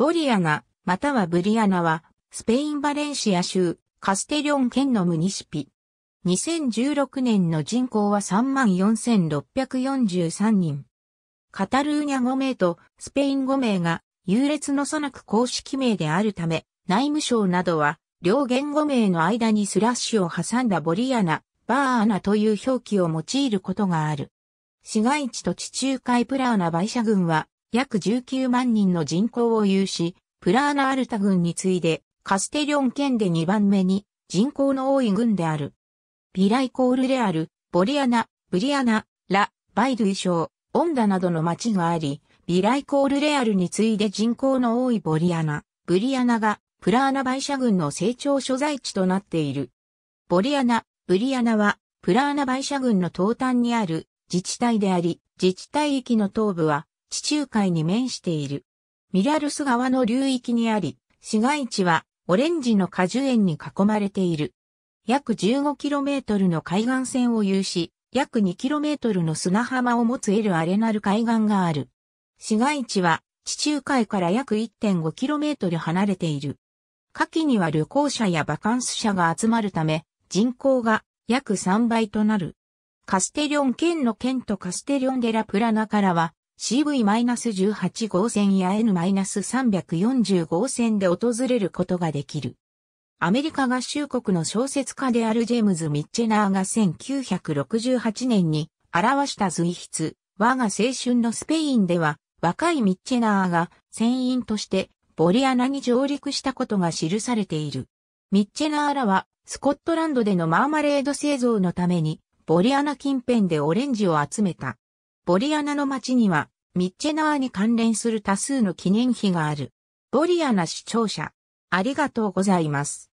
ボリアナ、またはブリアナは、スペイン・バレンシア州、カステリョン県のムニシピ。2016年の人口は34,643人。カタルーニャ5名とスペイン5名が優劣のそなく公式名であるため、内務省などは両言語名の間にスラッシュを挟んだボリアナ、バーアナという表記を用いることがある。市街地と地中海プラーナバイシは約19万人の人口を有し、プラーナ・アルタ軍に次いで、カステリョン県で2番目に人口の多い軍である。ビライコールレアル、ボリアナ、ブリアナ、ラ、バイドゥイウ、オンダなどの町があり、ビライコールレアルに次いで人口の多いボリアナ、ブリアナがプラーナバイシャ軍の成長所在地となっている。ボリアナ、ブリアナはプラーナバイシャ軍の東端にある自治体であり、自治体域の東部は地中海に面している。ミラルス川の流域にあり、市街地はオレンジの果樹園に囲まれている。約 15km の海岸線を有し、約 2km の砂浜を持つエルアレナル海岸がある。市街地は地中海から約 1.5km 離れている。夏季には旅行者やバカンス者が集まるため、人口が約3倍となる。カステリョン県の県都カステリョンデラプラナからは、CV-18 号線や N-340 号線で訪れることができる。アメリカ合衆国の小説家であるジェームズ・ミッチェナーが1968年に表した随筆、我が青春のスペインでは、若いミッチェナーが船員としてボリアナに上陸したことが記されている。ミッチェナーらは、スコットランドでのマーマレード製造のために、ボリアナ近辺でオレンジを集めた。ボリアナの町には、ミッチェナーに関連する多数の記念碑がある。ボリアナ視聴者、ありがとうございます。